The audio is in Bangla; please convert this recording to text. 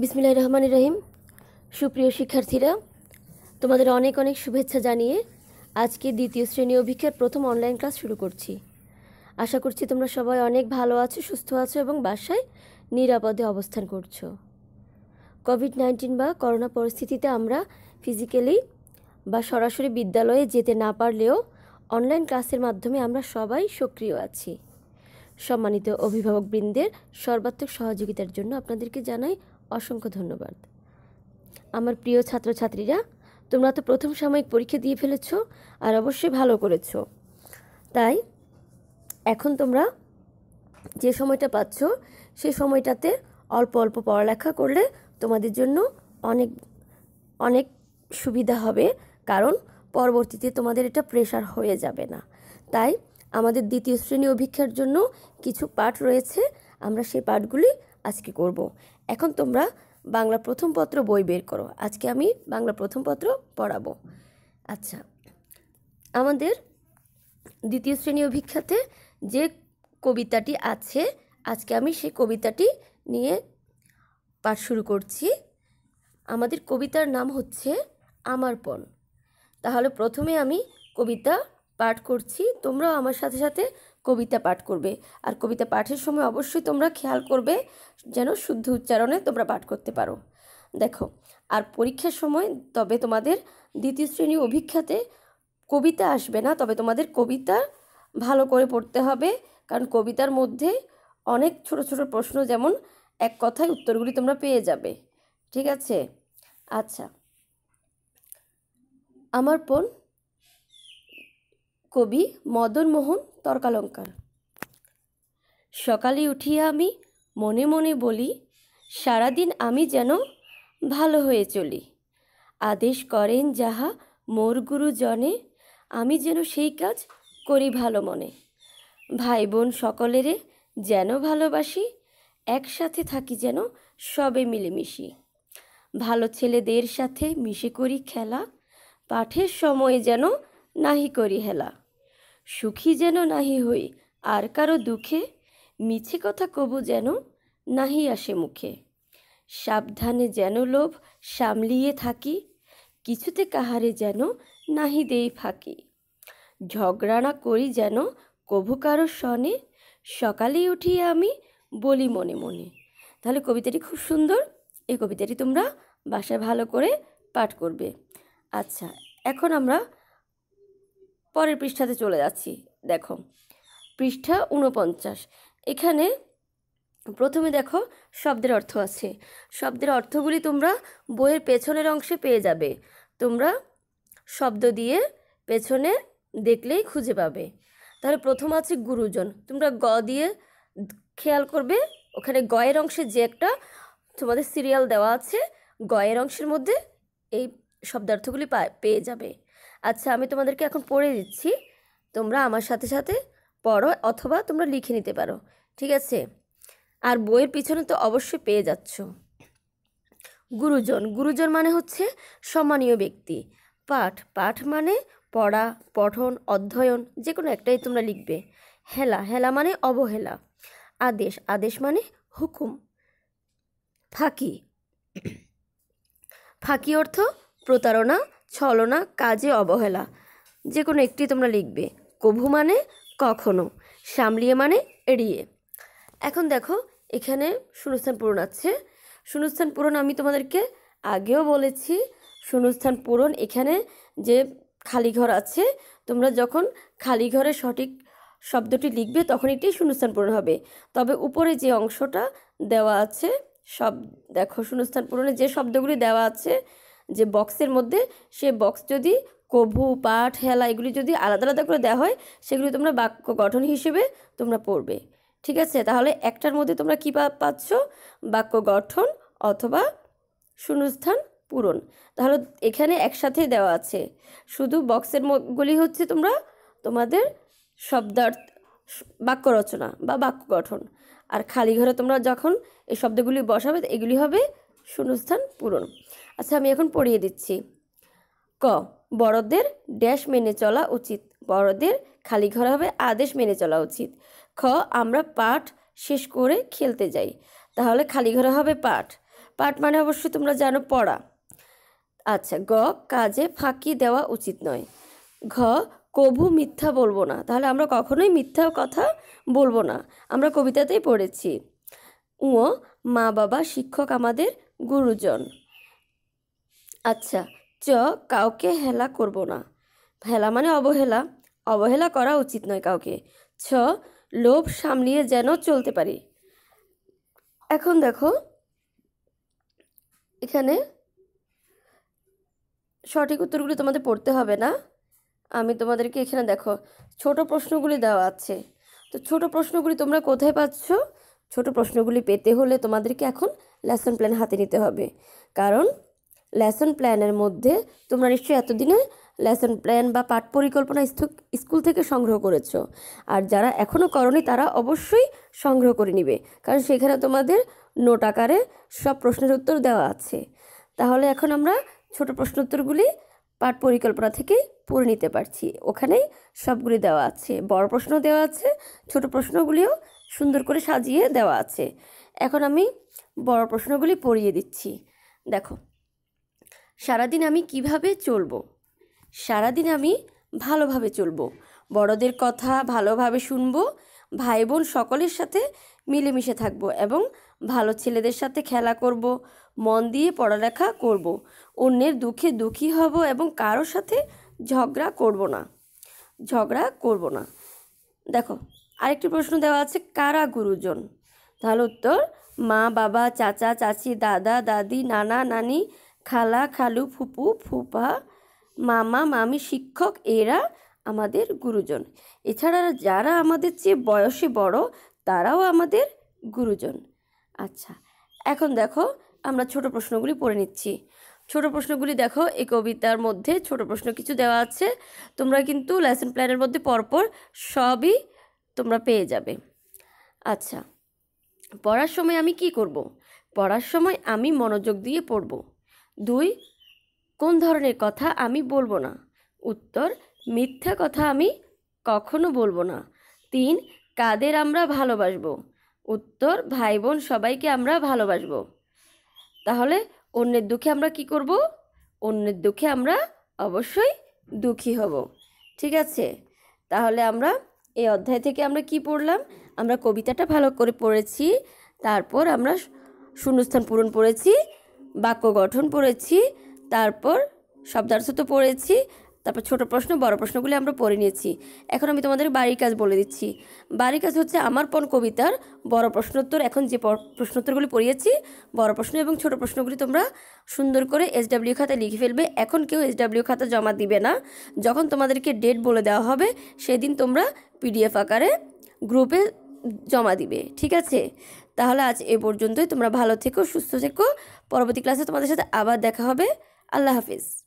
বিসমিল্লা রহমান রহিম সুপ্রিয় শিক্ষার্থীরা তোমাদের অনেক অনেক শুভেচ্ছা জানিয়ে আজকে দ্বিতীয় শ্রেণী অভিক্ষের প্রথম অনলাইন ক্লাস শুরু করছি আশা করছি তোমরা সবাই অনেক ভালো আছো সুস্থ আছো এবং বাসায় নিরাপদে অবস্থান করছো কোভিড নাইন্টিন বা করোনা পরিস্থিতিতে আমরা ফিজিক্যালি বা সরাসরি বিদ্যালয়ে যেতে না পারলেও অনলাইন ক্লাসের মাধ্যমে আমরা সবাই সক্রিয় আছি সম্মানিত অভিভাবকবৃন্দের সর্বাত্মক সহযোগিতার জন্য আপনাদেরকে জানাই অসংখ্য ধন্যবাদ আমার প্রিয় ছাত্রছাত্রীরা তোমরা তো প্রথম সাময়িক পরীক্ষা দিয়ে ফেলেছ আর অবশ্যই ভালো করেছ তাই এখন তোমরা যে সময়টা পাচ্ছ সে সময়টাতে অল্প অল্প পড়ালেখা করলে তোমাদের জন্য অনেক অনেক সুবিধা হবে কারণ পরবর্তীতে তোমাদের এটা প্রেশার হয়ে যাবে না তাই আমাদের দ্বিতীয় শ্রেণী অভিক্ষার জন্য কিছু পাঠ রয়েছে আমরা সেই পাঠগুলি আজকে করব। এখন তোমরা বাংলা প্রথম পত্র বই বের করো আজকে আমি বাংলা প্রথম পত্র পড়াবো আচ্ছা আমাদের দ্বিতীয় শ্রেণী অভিক্ষাতে যে কবিতাটি আছে আজকে আমি সেই কবিতাটি নিয়ে পাঠ শুরু করছি আমাদের কবিতার নাম হচ্ছে আমার পণ তাহলে প্রথমে আমি কবিতা পাঠ করছি তোমরাও আমার সাথে সাথে কবিতা পাঠ করবে আর কবিতা পাঠের সময় অবশ্যই তোমরা খেয়াল করবে যেন শুদ্ধ উচ্চারণে তোমরা পাঠ করতে পারো দেখো আর পরীক্ষার সময় তবে তোমাদের দ্বিতীয় শ্রেণী অভিক্ষাতে কবিতা আসবে না তবে তোমাদের কবিতা ভালো করে পড়তে হবে কারণ কবিতার মধ্যে অনেক ছোট ছোট প্রশ্ন যেমন এক কথায় উত্তরগুলি তোমরা পেয়ে যাবে ঠিক আছে আচ্ছা আমার পণ কবি মদনমোহন তর্কালঙ্কার সকালে উঠিয়া আমি মনে মনে বলি সারাদিন আমি যেন ভালো হয়ে চলি আদেশ করেন যাহা মোর গুরুজনে আমি যেন সেই কাজ করি ভালো মনে ভাই বোন সকলেরে যেন ভালোবাসি একসাথে থাকি যেন সবে মিলেমিশি ভালো ছেলেদের সাথে মিশে করি খেলা পাঠের সময়ে যেন নাহি করি হেলা সুখী যেন নাহি হই আর কারো দুঃখে মিছে কথা কবু যেন নাহি আসে মুখে সাবধানে যেন লোভ সামলিয়ে থাকি কিছুতে কাহারে যেন নাহি দেই ফাঁকি ঝগড়া না করি যেন কভু কারো সনে সকালে উঠিয়ে আমি বলি মনে মনে তাহলে কবিতাটি খুব সুন্দর এই কবিতাটি তোমরা বাসায় ভালো করে পাঠ করবে আচ্ছা এখন আমরা পরের পৃষ্ঠাতে চলে যাচ্ছি দেখো পৃষ্ঠা উনপঞ্চাশ এখানে প্রথমে দেখো শব্দের অর্থ আছে শব্দের অর্থগুলি তোমরা বইয়ের পেছনের অংশে পেয়ে যাবে তোমরা শব্দ দিয়ে পেছনে দেখলেই খুঁজে পাবে তাহলে প্রথম আছে গুরুজন তোমরা গ দিয়ে খেয়াল করবে ওখানে গয়ের অংশে যে একটা তোমাদের সিরিয়াল দেওয়া আছে গয়ের অংশের মধ্যে এই শব্দার্থগুলি পেয়ে যাবে আচ্ছা আমি তোমাদেরকে এখন পড়ে দিচ্ছি তোমরা আমার সাথে সাথে পড়ো অথবা তোমরা লিখে নিতে পারো ঠিক আছে আর বইয়ের পিছনে তো অবশ্যই পেয়ে যাচ্ছ গুরুজন গুরুজন মানে হচ্ছে সম্মানীয় ব্যক্তি পাঠ পাঠ মানে পড়া পঠন অধ্যয়ন যে কোনো একটাই তোমরা লিখবে হেলা হেলা মানে অবহেলা আদেশ আদেশ মানে হুকুম ফাঁকি ফাঁকি অর্থ প্রতারণা ছলনা কাজে অবহেলা যে কোনো একটি তোমরা লিখবে কভু মানে কখনো সামলিয়ে মানে এড়িয়ে এখন দেখো এখানে শূন্যস্থান পূরণ আছে শূন্যস্থান পূরণ আমি তোমাদেরকে আগেও বলেছি শূন্যস্থান পূরণ এখানে যে খালি ঘর আছে তোমরা যখন খালি ঘরে সঠিক শব্দটি লিখবে তখন এটি শূন্যস্থান পূরণ হবে তবে উপরে যে অংশটা দেওয়া আছে সব দেখো শূন্যস্থান পূরণে যে শব্দগুলি দেওয়া আছে যে বক্সের মধ্যে সে বক্স যদি কভু পাঠ হেলা এগুলি যদি আলাদা আলাদা করে দেওয়া হয় সেগুলি তোমরা বাক্য গঠন হিসেবে তোমরা পড়বে ঠিক আছে তাহলে একটার মধ্যে তোমরা কী পাচ্ছ বাক্য গঠন অথবা শূন্যস্থান পূরণ তাহলে এখানে একসাথে দেওয়া আছে শুধু বক্সের গুলি হচ্ছে তোমরা তোমাদের শব্দার্থ বাক্য রচনা বা বাক্য গঠন আর খালি ঘরে তোমরা যখন এই শব্দগুলি বসাবে এগুলি হবে শূন্যস্থান পূরণ আচ্ছা আমি এখন পড়িয়ে দিচ্ছি ক বড়দের ড্যাশ মেনে চলা উচিত বড়দের খালি ঘর হবে আদেশ মেনে চলা উচিত খ আমরা পাঠ শেষ করে খেলতে যাই তাহলে খালি ঘরে হবে পাঠ পাঠ মানে অবশ্যই তোমরা জানো পড়া আচ্ছা গ কাজে ফাঁকি দেওয়া উচিত নয় ঘ কভু মিথ্যা বলবো না তাহলে আমরা কখনোই মিথ্যা কথা বলবো না আমরা কবিতাতেই পড়েছি উঁ মা বাবা শিক্ষক আমাদের গুরুজন আচ্ছা চ কাউকে হেলা করব না হেলা মানে অবহেলা অবহেলা করা উচিত নয় কাউকে ছ লোভ সামলিয়ে যেন চলতে পারি এখন দেখো এখানে সঠিক উত্তরগুলি তোমাদের পড়তে হবে না আমি তোমাদেরকে এখানে দেখো ছোট প্রশ্নগুলি দেওয়া আছে তো ছোট প্রশ্নগুলি তোমরা কোথায় পাচ্ছ ছোট প্রশ্নগুলি পেতে হলে তোমাদেরকে এখন লেসন প্ল্যান হাতে নিতে হবে কারণ লেসন প্ল্যানের মধ্যে তোমরা নিশ্চয়ই এতদিনে লেসন প্ল্যান বা পাঠ পরিকল্পনা স্কুল থেকে সংগ্রহ করেছো আর যারা এখনও করনি তারা অবশ্যই সংগ্রহ করে নিবে কারণ সেখানে তোমাদের নোট আকারে সব প্রশ্নের উত্তর দেওয়া আছে তাহলে এখন আমরা ছোট প্রশ্ন উত্তরগুলি পাঠ পরিকল্পনা থেকে পড়ে নিতে পারছি ওখানেই সবগুলি দেওয়া আছে বড় প্রশ্ন দেওয়া আছে ছোট প্রশ্নগুলিও সুন্দর করে সাজিয়ে দেওয়া আছে এখন আমি বড় প্রশ্নগুলি পড়িয়ে দিচ্ছি দেখো সারাদিন আমি কিভাবে চলবো সারাদিন আমি ভালোভাবে চলবো বড়দের কথা ভালোভাবে শুনবো ভাই বোন সকলের সাথে মিলেমিশে থাকবো এবং ভালো ছেলেদের সাথে খেলা করব মন দিয়ে পড়ালেখা করব অন্যের দুঃখে দুঃখী হব এবং কারোর সাথে ঝগড়া করব না ঝগড়া করব না দেখো আরেকটি প্রশ্ন দেওয়া আছে কারা গুরুজন তাহলে উত্তর মা বাবা চাচা চাচি দাদা দাদি নানা নানি খালা খালু ফুপু ফুপা মামা মামি শিক্ষক এরা আমাদের গুরুজন এছাড়া যারা আমাদের চেয়ে বয়সে বড় তারাও আমাদের গুরুজন আচ্ছা এখন দেখো আমরা ছোট প্রশ্নগুলি পড়ে নিচ্ছি ছোট প্রশ্নগুলি দেখো এই কবিতার মধ্যে ছোট প্রশ্ন কিছু দেওয়া আছে তোমরা কিন্তু লেসন প্ল্যানের মধ্যে পরপর সবই তোমরা পেয়ে যাবে আচ্ছা পড়ার সময় আমি কি করব। পড়ার সময় আমি মনোযোগ দিয়ে পড়ব দুই কোন ধরনের কথা আমি বলবো না উত্তর মিথ্যা কথা আমি কখনো বলবো না তিন কাদের আমরা ভালোবাসবো উত্তর ভাই বোন সবাইকে আমরা ভালোবাসবো তাহলে অন্যের দুঃখে আমরা কি করব অন্যের দুঃখে আমরা অবশ্যই দুঃখী হব ঠিক আছে তাহলে আমরা এই অধ্যায় থেকে আমরা কি পড়লাম আমরা কবিতাটা ভালো করে পড়েছি তারপর আমরা শূন্যস্থান পূরণ পড়েছি বাক্য গঠন পড়েছি তারপর শব্দার্থ তো পড়েছি তারপর ছোট প্রশ্ন বড় প্রশ্নগুলি আমরা পড়ে নিয়েছি এখন আমি তোমাদের বাড়ির কাজ বলে দিচ্ছি বাড়ির কাজ হচ্ছে আমার পণ কবিতার বড় প্রশ্নোত্তর এখন যে প্রশ্নোত্তরগুলি পড়িয়েছি বড় প্রশ্ন এবং ছোট প্রশ্নগুলি তোমরা সুন্দর করে এসডাব্লিউ খাতা লিখে ফেলবে এখন কেউ এসডাব্লিউ খাতা জমা দিবে না যখন তোমাদেরকে ডেট বলে দেওয়া হবে সেদিন তোমরা পিডিএফ আকারে গ্রুপে জমা দিবে ঠিক আছে তাহলে আজ এ পর্যন্তই তোমরা ভালো থেকো সুস্থ থেকো পরবর্তী ক্লাসে তোমাদের সাথে আবার দেখা হবে আল্লাহ হাফিজ